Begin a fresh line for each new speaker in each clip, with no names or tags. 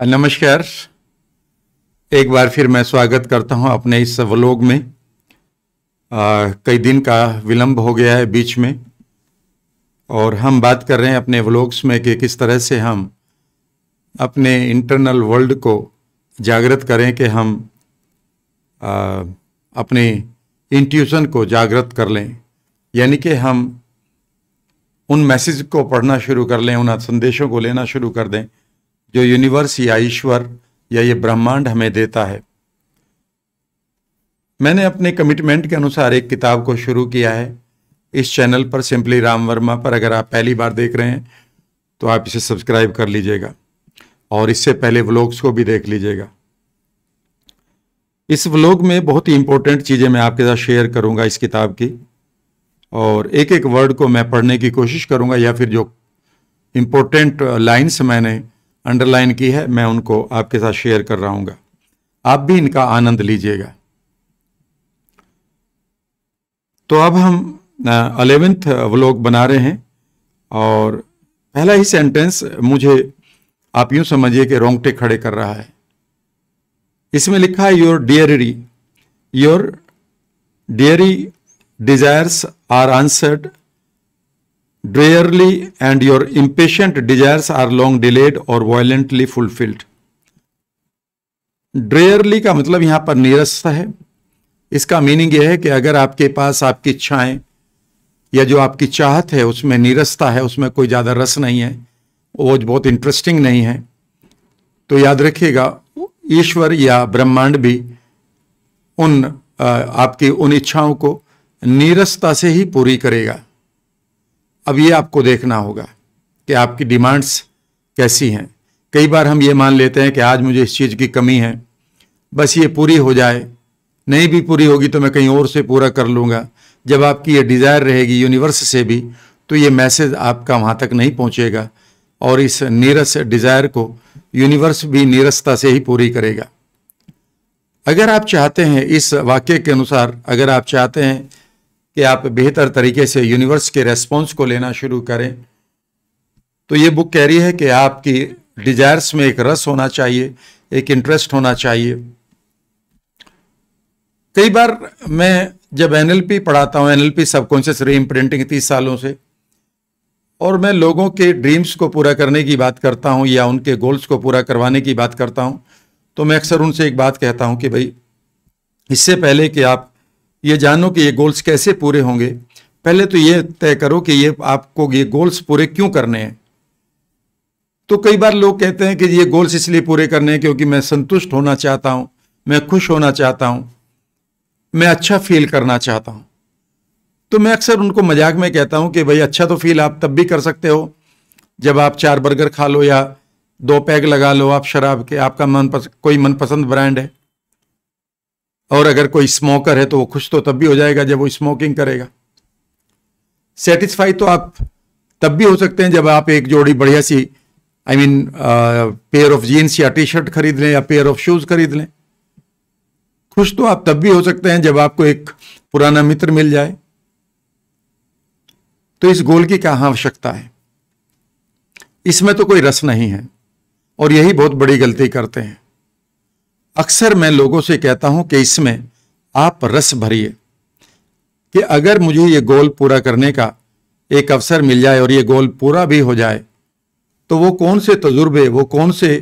नमस्कार एक बार फिर मैं स्वागत करता हूं अपने इस व्लॉग में आ, कई दिन का विलंब हो गया है बीच में और हम बात कर रहे हैं अपने व्लॉग्स में कि किस तरह से हम अपने इंटरनल वर्ल्ड को जागृत करें कि हम आ, अपने इंट्यूशन को जागृत कर लें यानी कि हम उन मैसेज को पढ़ना शुरू कर लें उन संदेशों को लेना शुरू कर दें जो यूनिवर्स या ईश्वर या ये ब्रह्मांड हमें देता है मैंने अपने कमिटमेंट के अनुसार एक किताब को शुरू किया है इस चैनल पर सिंपली राम वर्मा पर अगर आप पहली बार देख रहे हैं तो आप इसे सब्सक्राइब कर लीजिएगा और इससे पहले व्लॉग्स को भी देख लीजिएगा इस व्लॉग में बहुत ही इंपॉर्टेंट चीज़ें मैं आपके साथ शेयर करूंगा इस किताब की और एक एक वर्ड को मैं पढ़ने की कोशिश करूंगा या फिर जो इम्पोर्टेंट लाइन्स मैंने अंडरलाइन की है मैं उनको आपके साथ शेयर कर रहा हूँ आप भी इनका आनंद लीजिएगा तो अब हम अलेवेंथ व्लॉग बना रहे हैं और पहला ही सेंटेंस मुझे आप यूं समझिए कि रोंगटे खड़े कर रहा है इसमें लिखा है your dreary your dreary desires are answered drearily and your impatient desires are long delayed or violently fulfilled. Drearily का मतलब यहां पर नीरसता है इसका मीनिंग यह है कि अगर आपके पास आपकी इच्छाएं या जो आपकी चाहत है उसमें नीरसता है उसमें कोई ज़्यादा रस नहीं है वो बहुत इंटरेस्टिंग नहीं है तो याद रखिएगा ईश्वर या ब्रह्मांड भी उन आपकी उन इच्छाओं को नीरसता से ही पूरी करेगा अब ये आपको देखना होगा कि आपकी डिमांड्स कैसी हैं कई बार हम ये मान लेते हैं कि आज मुझे इस चीज़ की कमी है बस ये पूरी हो जाए नहीं भी पूरी होगी तो मैं कहीं और से पूरा कर लूँगा जब आपकी ये डिज़ायर रहेगी यूनिवर्स से भी तो ये मैसेज आपका वहाँ तक नहीं पहुँचेगा और इस नीरस डिज़ायर को यूनिवर्स भी नीरसता से ही पूरी करेगा अगर आप चाहते हैं इस वाक्य के अनुसार अगर आप चाहते हैं कि आप बेहतर तरीके से यूनिवर्स के रेस्पॉन्स को लेना शुरू करें तो ये बुक कह रही है कि आपकी डिजायर्स में एक रस होना चाहिए एक इंटरेस्ट होना चाहिए कई बार मैं जब एनएलपी पढ़ाता हूँ एनएलपी सबकॉन्शियस री इम्प्रिंटिंग तीस सालों से और मैं लोगों के ड्रीम्स को पूरा करने की बात करता हूँ या उनके गोल्स को पूरा करवाने की बात करता हूँ तो मैं अक्सर उनसे एक बात कहता हूँ कि भाई इससे पहले कि आप ये जानो कि ये गोल्स कैसे पूरे होंगे पहले तो ये तय करो कि ये आपको ये गोल्स पूरे क्यों करने हैं तो कई बार लोग कहते हैं कि ये गोल्स इसलिए पूरे करने हैं क्योंकि मैं संतुष्ट होना चाहता हूं मैं खुश होना चाहता हूँ मैं अच्छा फील करना चाहता हूँ तो मैं अक्सर उनको मजाक में कहता हूं कि भाई अच्छा तो फील आप तब भी कर सकते हो जब आप चार बर्गर खा लो या दो पैग लगा लो आप शराब के आपका मन पस, कोई मनपसंद ब्रांड है और अगर कोई स्मोकर है तो वो खुश तो तब भी हो जाएगा जब वो स्मोकिंग करेगा सेटिस्फाई तो आप तब भी हो सकते हैं जब आप एक जोड़ी बढ़िया सी I mean pair of jeans या टी शर्ट खरीद लें या पेयर ऑफ शूज खरीद लें खुश तो आप तब भी हो सकते हैं जब आपको एक पुराना मित्र मिल जाए तो इस गोल की क्या आवश्यकता है इसमें तो कोई रस नहीं है और यही बहुत बड़ी गलती करते हैं अक्सर मैं लोगों से कहता हूं कि इसमें आप रस भरिए कि अगर मुझे ये गोल पूरा करने का एक अवसर मिल जाए और ये गोल पूरा भी हो जाए तो वो कौन से तजुर्बे वो कौन से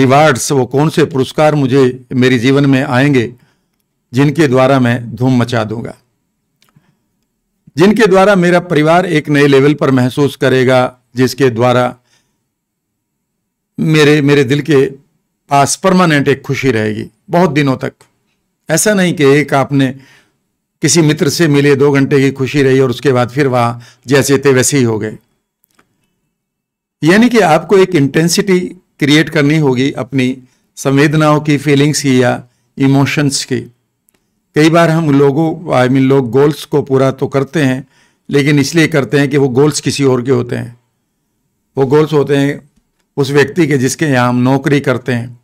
रिवार्ड्स वो कौन से पुरस्कार मुझे मेरे जीवन में आएंगे जिनके द्वारा मैं धूम मचा दूंगा जिनके द्वारा मेरा परिवार एक नए लेवल पर महसूस करेगा जिसके द्वारा मेरे मेरे दिल के पास परमानेंट एक खुशी रहेगी बहुत दिनों तक ऐसा नहीं कि एक आपने किसी मित्र से मिले दो घंटे की खुशी रही और उसके बाद फिर वहां जैसे थे वैसे ही हो गए यानी कि आपको एक इंटेंसिटी क्रिएट करनी होगी अपनी संवेदनाओं की फीलिंग्स की या इमोशंस की कई बार हम लोगों आई मीन लोग गोल्स को पूरा तो करते हैं लेकिन इसलिए करते हैं कि वो गोल्स किसी और के होते हैं वो गोल्स होते हैं उस व्यक्ति के जिसके यहाँ हम नौकरी करते हैं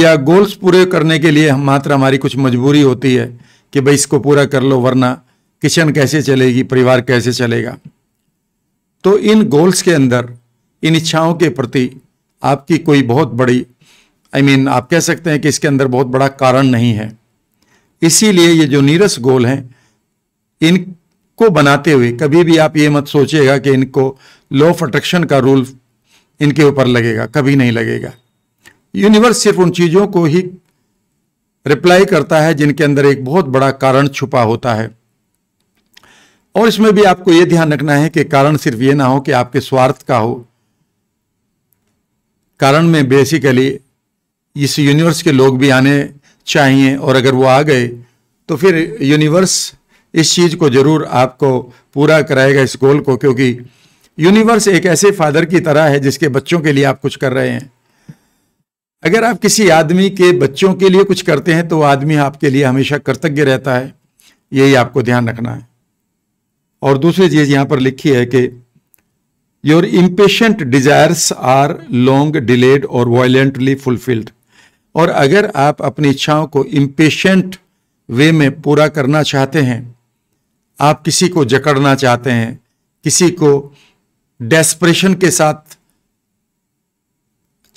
या गोल्स पूरे करने के लिए हम मात्र हमारी कुछ मजबूरी होती है कि भाई इसको पूरा कर लो वरना किचन कैसे चलेगी परिवार कैसे चलेगा तो इन गोल्स के अंदर इन इच्छाओं के प्रति आपकी कोई बहुत बड़ी आई I मीन mean, आप कह सकते हैं कि इसके अंदर बहुत बड़ा कारण नहीं है इसीलिए ये जो नीरस गोल हैं इनको बनाते हुए कभी भी आप ये मत सोचिएगा कि इनको लॉ ऑफ अट्रैक्शन का रूल इनके ऊपर लगेगा कभी नहीं लगेगा यूनिवर्स सिर्फ उन चीज़ों को ही रिप्लाई करता है जिनके अंदर एक बहुत बड़ा कारण छुपा होता है और इसमें भी आपको यह ध्यान रखना है कि कारण सिर्फ ये ना हो कि आपके स्वार्थ का हो कारण में बेसिकली इस यूनिवर्स के लोग भी आने चाहिए और अगर वो आ गए तो फिर यूनिवर्स इस चीज़ को ज़रूर आपको पूरा कराएगा इस गोल को क्योंकि यूनिवर्स एक ऐसे फादर की तरह है जिसके बच्चों के लिए आप कुछ कर रहे हैं अगर आप किसी आदमी के बच्चों के लिए कुछ करते हैं तो आदमी आपके लिए हमेशा कर्तव्य रहता है यही आपको ध्यान रखना है और दूसरी चीज़ यहां पर लिखी है कि your impatient desires are long delayed और वायलेंटली फुलफिल्ड और अगर आप अपनी इच्छाओं को इम्पेशेंट वे में पूरा करना चाहते हैं आप किसी को जकड़ना चाहते हैं किसी को डेस्परेशन के साथ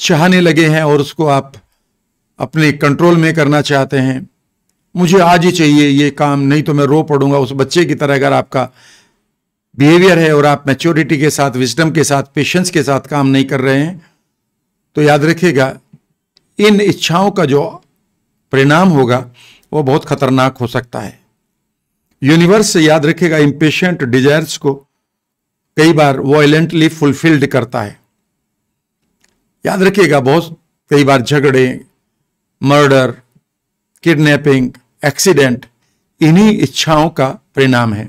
चाहने लगे हैं और उसको आप अपने कंट्रोल में करना चाहते हैं मुझे आज ही चाहिए ये काम नहीं तो मैं रो पड़ूंगा उस बच्चे की तरह अगर आपका बिहेवियर है और आप मैच्योरिटी के साथ विजडम के साथ पेशेंस के साथ काम नहीं कर रहे हैं तो याद रखिएगा इन इच्छाओं का जो परिणाम होगा वो बहुत खतरनाक हो सकता है यूनिवर्स से याद रखेगा इम्पेशेंट डिजायर्स को कई बार वॉयलेंटली फुलफिल्ड करता है याद रखिएगा बहुत कई बार झगड़े मर्डर किडनैपिंग एक्सीडेंट इन्हीं इच्छाओं का परिणाम है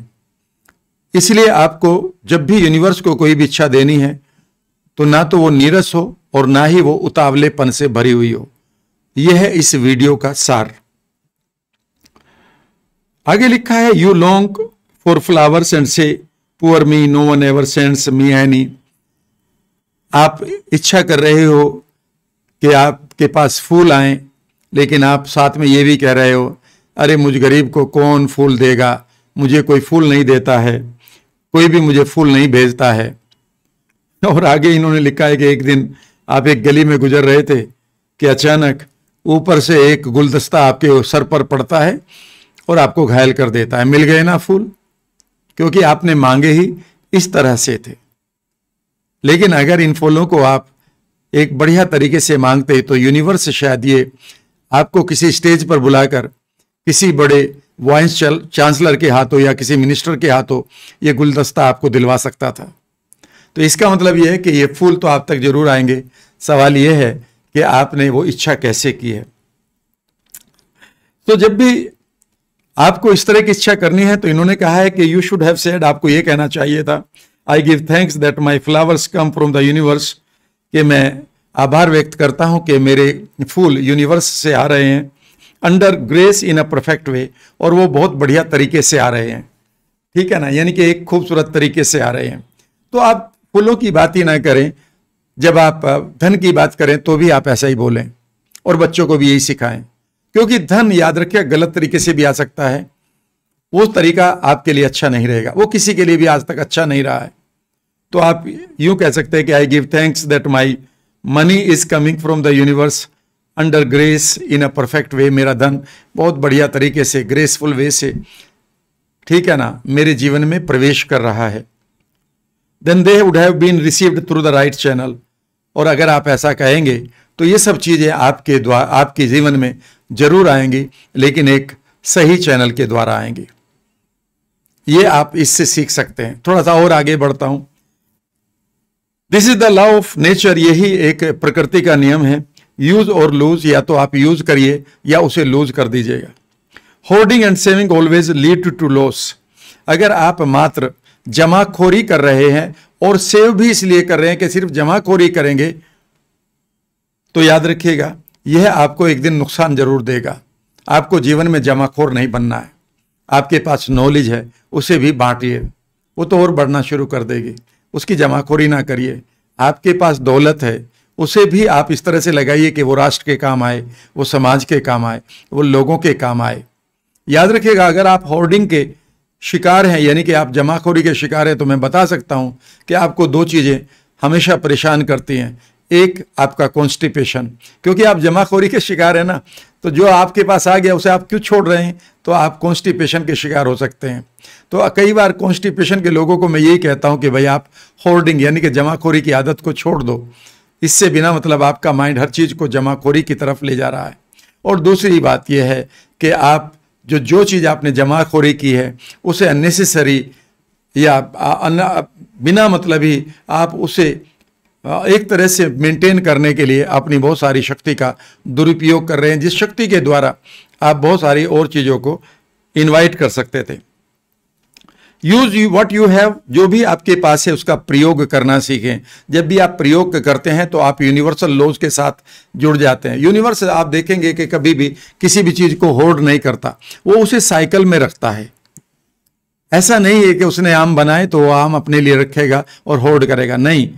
इसलिए आपको जब भी यूनिवर्स को कोई भी इच्छा देनी है तो ना तो वो नीरस हो और ना ही वो उतावलेपन से भरी हुई हो यह है इस वीडियो का सार आगे लिखा है you long for flowers and say poor me no one ever sends me any आप इच्छा कर रहे हो कि आपके पास फूल आए लेकिन आप साथ में ये भी कह रहे हो अरे मुझ गरीब को कौन फूल देगा मुझे कोई फूल नहीं देता है कोई भी मुझे फूल नहीं भेजता है और आगे इन्होंने लिखा है कि एक दिन आप एक गली में गुजर रहे थे कि अचानक ऊपर से एक गुलदस्ता आपके सर पर पड़ता है और आपको घायल कर देता है मिल गए ना फूल क्योंकि आपने मांगे ही इस तरह से थे लेकिन अगर इन फूलों को आप एक बढ़िया तरीके से मांगते तो यूनिवर्स शायद ये आपको किसी स्टेज पर बुलाकर किसी बड़े वाइस चांसलर के हाथों या किसी मिनिस्टर के हाथों ये गुलदस्ता आपको दिलवा सकता था तो इसका मतलब ये है कि ये फूल तो आप तक जरूर आएंगे सवाल ये है कि आपने वो इच्छा कैसे की है तो जब भी आपको इस तरह की इच्छा करनी है तो इन्होंने कहा है कि यू शुड हैव सेड आपको ये कहना चाहिए था I give thanks that my flowers come from the universe के मैं आभार व्यक्त करता हूँ कि मेरे फूल यूनिवर्स से आ रहे हैं under grace in a perfect way और वो बहुत बढ़िया तरीके से आ रहे हैं ठीक है ना यानी कि एक खूबसूरत तरीके से आ रहे हैं तो आप फूलों की बात ही ना करें जब आप धन की बात करें तो भी आप ऐसा ही बोलें और बच्चों को भी यही सिखाएं क्योंकि धन याद रखिए गलत तरीके से भी आ सकता है वो तरीका आपके लिए अच्छा नहीं रहेगा वो किसी के लिए भी आज तक अच्छा नहीं रहा है तो आप यूं कह सकते हैं कि I give thanks that my money is coming from the universe under grace in a perfect way मेरा धन बहुत बढ़िया तरीके से ग्रेसफुल वे से ठीक है ना मेरे जीवन में प्रवेश कर रहा है then they would have been received through the right channel और अगर आप ऐसा कहेंगे तो ये सब चीज़ें आपके द्वारा आपके जीवन में जरूर आएंगी लेकिन एक सही चैनल के द्वारा आएंगी ये आप इससे सीख सकते हैं थोड़ा सा और आगे बढ़ता हूं this is the law of nature यही एक प्रकृति का नियम है यूज और लूज या तो आप यूज करिए या उसे लूज कर दीजिएगा hoarding and saving always lead to loss अगर आप मात्र जमाखोरी कर रहे हैं और सेव भी इसलिए कर रहे हैं कि सिर्फ जमाखोरी करेंगे तो याद रखिएगा यह आपको एक दिन नुकसान जरूर देगा आपको जीवन में जमाखोर नहीं बनना है आपके पास नॉलेज है उसे भी बांटिए वो तो और बढ़ना शुरू कर देगी उसकी जमाखोरी ना करिए आपके पास दौलत है उसे भी आप इस तरह से लगाइए कि वो राष्ट्र के काम आए वो समाज के काम आए वो लोगों के काम आए याद रखिएगा अगर आप होर्डिंग के शिकार हैं यानी कि आप जमाखोरी के शिकार हैं तो मैं बता सकता हूँ कि आपको दो चीज़ें हमेशा परेशान करती हैं एक आपका कॉन्स्टिपेशन क्योंकि आप जमाखोरी के शिकार हैं ना तो जो आपके पास आ गया उसे आप क्यों छोड़ रहे हैं तो आप कॉन्स्टिपेशन के शिकार हो सकते हैं तो कई बार कॉन्स्टिपेशन के लोगों को मैं यही कहता हूँ कि भाई आप होर्डिंग यानी कि जमाखोरी की आदत को छोड़ दो इससे बिना मतलब आपका माइंड हर चीज़ को जमाखोरी की तरफ ले जा रहा है और दूसरी बात यह है कि आप जो जो चीज़ आपने जमाखोरी की है उसे अननेसेसरी या बिना मतलब ही आप उसे एक तरह से मेंटेन करने के लिए अपनी बहुत सारी शक्ति का दुरुपयोग कर रहे हैं जिस शक्ति के द्वारा आप बहुत सारी और चीज़ों को इनवाइट कर सकते थे यूज व्हाट यू हैव जो भी आपके पास है उसका प्रयोग करना सीखें जब भी आप प्रयोग करते हैं तो आप यूनिवर्सल लॉज के साथ जुड़ जाते हैं यूनिवर्स आप देखेंगे कि कभी भी किसी भी चीज़ को होल्ड नहीं करता वो उसे साइकिल में रखता है ऐसा नहीं है कि उसने आम बनाए तो वो आम अपने लिए रखेगा और होल्ड करेगा नहीं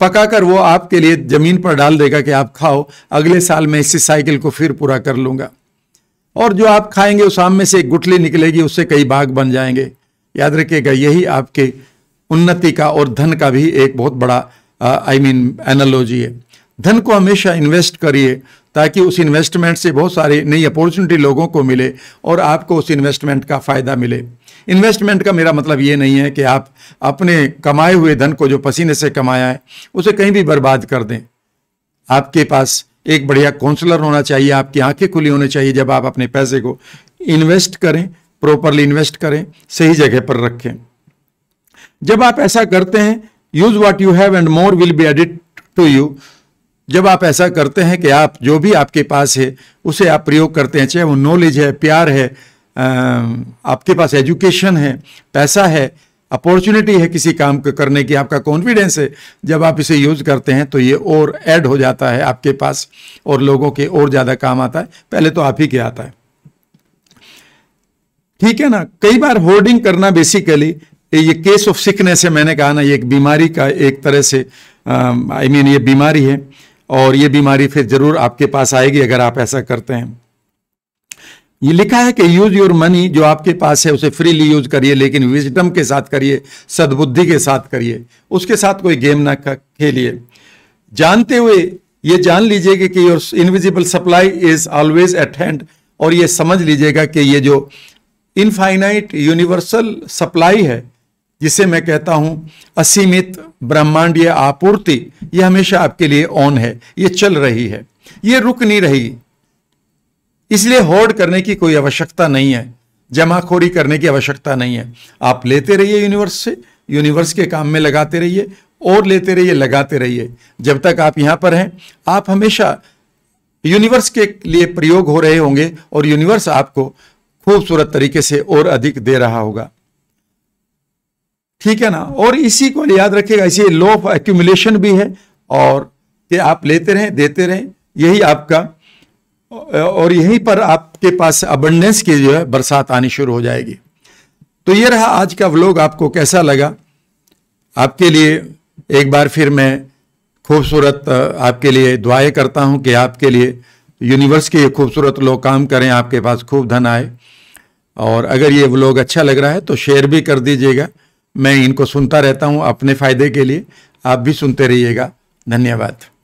पका कर वो आपके लिए ज़मीन पर डाल देगा कि आप खाओ अगले साल मैं इसी साइकिल को फिर पूरा कर लूंगा और जो आप खाएंगे उस आम में से एक गुटली निकलेगी उससे कई बाग बन जाएंगे याद रखिएगा यही आपके उन्नति का और धन का भी एक बहुत बड़ा आई मीन एनालॉजी है धन को हमेशा इन्वेस्ट करिए ताकि उस इन्वेस्टमेंट से बहुत सारी नई अपॉर्चुनिटी लोगों को मिले और आपको उस इन्वेस्टमेंट का फ़ायदा मिले इन्वेस्टमेंट का मेरा मतलब ये नहीं है कि आप अपने कमाए हुए धन को जो पसीने से कमाया है उसे कहीं भी बर्बाद कर दें आपके पास एक बढ़िया काउंसलर होना चाहिए आपकी आंखें खुली होनी चाहिए जब आप अपने पैसे को इन्वेस्ट करें प्रॉपरली इन्वेस्ट करें सही जगह पर रखें जब आप ऐसा करते हैं use what you have and more will be added to you जब आप ऐसा करते हैं कि आप जो भी आपके पास है उसे आप प्रयोग करते हैं चाहे वो नॉलेज है प्यार है आपके पास एजुकेशन है पैसा है अपॉर्चुनिटी है किसी काम को करने की आपका कॉन्फिडेंस है जब आप इसे यूज करते हैं तो ये और ऐड हो जाता है आपके पास और लोगों के और ज़्यादा काम आता है पहले तो आप ही के आता है ठीक है ना कई बार होर्डिंग करना बेसिकली ये केस ऑफ सिकनेस है मैंने कहा ना ये एक बीमारी का एक तरह से आई मीन ये बीमारी है और ये बीमारी फिर जरूर आपके पास आएगी अगर आप ऐसा करते हैं ये लिखा है कि यूज योर मनी जो आपके पास है उसे फ्रीली यूज करिए लेकिन विजडम के साथ करिए सद्बुद्धि के साथ करिए उसके साथ कोई गेम ना खेलिए जानते हुए ये जान लीजिएगा कि your invisible supply is always at hand और ये समझ लीजिएगा कि ये जो इनफाइनाइट यूनिवर्सल सप्लाई है जिसे मैं कहता हूं असीमित ब्रह्मांडीय आपूर्ति यह हमेशा आपके लिए ऑन है यह चल रही है ये रुक नहीं रही इसलिए होर्ड करने की कोई आवश्यकता नहीं है जमाखोरी करने की आवश्यकता नहीं है आप लेते रहिए यूनिवर्स से यूनिवर्स के काम में लगाते रहिए और लेते रहिए लगाते रहिए जब तक आप यहां पर हैं आप हमेशा यूनिवर्स के लिए प्रयोग हो रहे होंगे और यूनिवर्स आपको खूबसूरत तरीके से और अधिक दे रहा होगा ठीक है ना और इसी को याद रखिएगा इसी लॉ ऑफ एक्यूमुलेशन भी है और कि आप लेते रहें देते रहें यही आपका और यहीं पर आपके पास अबंडेंस की जो है बरसात आनी शुरू हो जाएगी तो ये रहा आज का व्लॉग आपको कैसा लगा आपके लिए एक बार फिर मैं खूबसूरत आपके लिए दुआएं करता हूं कि आपके लिए यूनिवर्स के ये खूबसूरत लोग काम करें आपके पास खूब धन आए और अगर ये व्लॉग अच्छा लग रहा है तो शेयर भी कर दीजिएगा मैं इनको सुनता रहता हूँ अपने फ़ायदे के लिए आप भी सुनते रहिएगा धन्यवाद